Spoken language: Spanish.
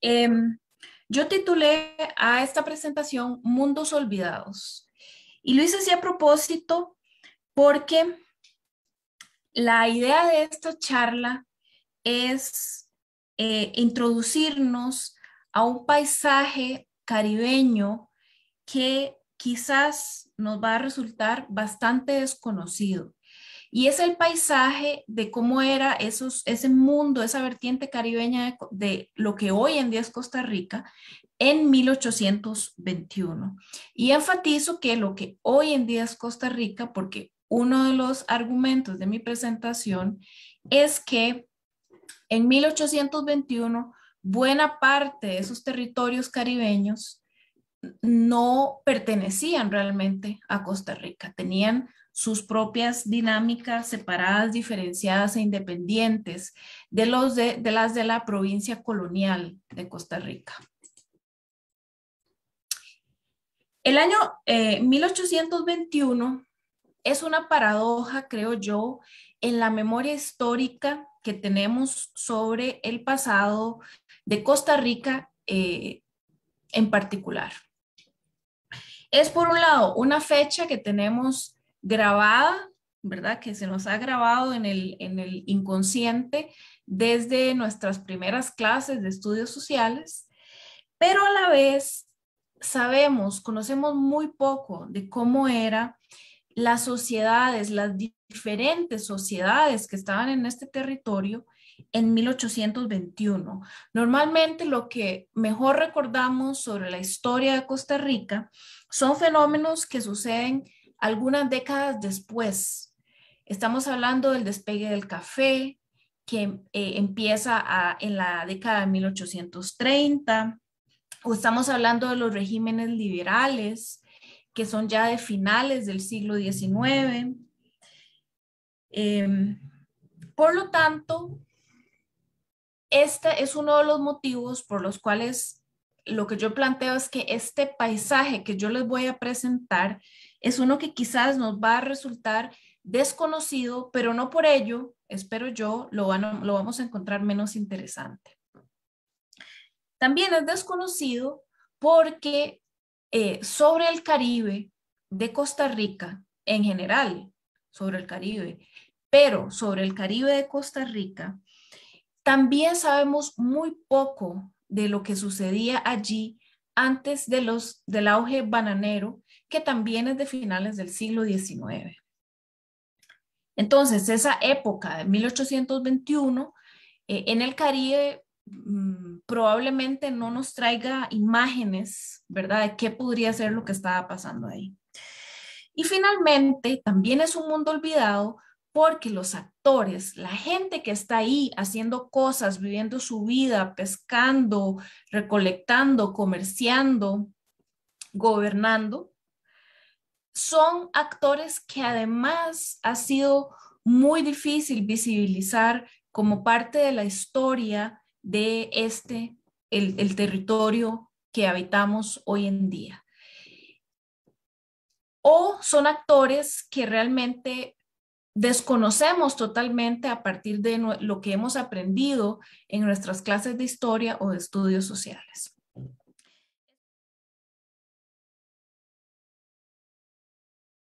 Em, yo titulé a esta presentación Mundos Olvidados y lo hice así a propósito porque la idea de esta charla es eh, introducirnos a un paisaje caribeño que quizás nos va a resultar bastante desconocido. Y es el paisaje de cómo era esos, ese mundo, esa vertiente caribeña de, de lo que hoy en día es Costa Rica en 1821. Y enfatizo que lo que hoy en día es Costa Rica, porque uno de los argumentos de mi presentación es que en 1821 buena parte de esos territorios caribeños no pertenecían realmente a Costa Rica, tenían sus propias dinámicas separadas, diferenciadas e independientes de, los de, las de la provincia colonial de Costa Rica. El año 1821 eh, es una paradoja, creo yo, en la memoria histórica que tenemos sobre el pasado de Costa Rica eh, en particular. Es por un lado una fecha que tenemos grabada, ¿verdad? Que se nos ha grabado en el, inconsciente desde nuestras primeras clases de estudios sociales, pero a la vez sabemos, conocemos muy poco de cómo era las sociedades, las diferentes sociedades que estaban en este territorio en 1821. Normalmente lo que mejor recordamos sobre la historia de Costa Rica son fenómenos que suceden algunas décadas después. Estamos hablando del despegue del café, que eh, empieza en la década de 1830, o estamos hablando de los regímenes liberales, que son ya de finales del siglo XIX. Em, por lo tanto, este es uno de los motivos por los cuales lo que yo planteo es que este paisaje que yo les voy a presentar es uno que quizás nos va a resultar desconocido, pero no por ello, espero yo, lo, lo vamos a encontrar menos interesante. También es desconocido porque eh, sobre el Caribe de Costa Rica, en general, sobre el Caribe, pero sobre el Caribe de Costa Rica, también sabemos muy poco de lo que sucedía allí antes de los, del auge bananero, que también es de finales del siglo XIX. Entonces, esa época de 1821 eh, en el Caribe mm, probablemente no nos traiga imágenes, ¿verdad?, de qué podría ser lo que estaba pasando ahí. Y finalmente, también es un mundo olvidado porque los actores, la gente que está ahí haciendo cosas, viviendo su vida, pescando, recolectando, comerciando, gobernando, son actores que además ha sido muy difícil visibilizar como parte de la historia de este, el, territorio que habitamos hoy en día. O son actores que realmente desconocemos totalmente a partir de lo que hemos aprendido en nuestras clases de historia o de estudios sociales.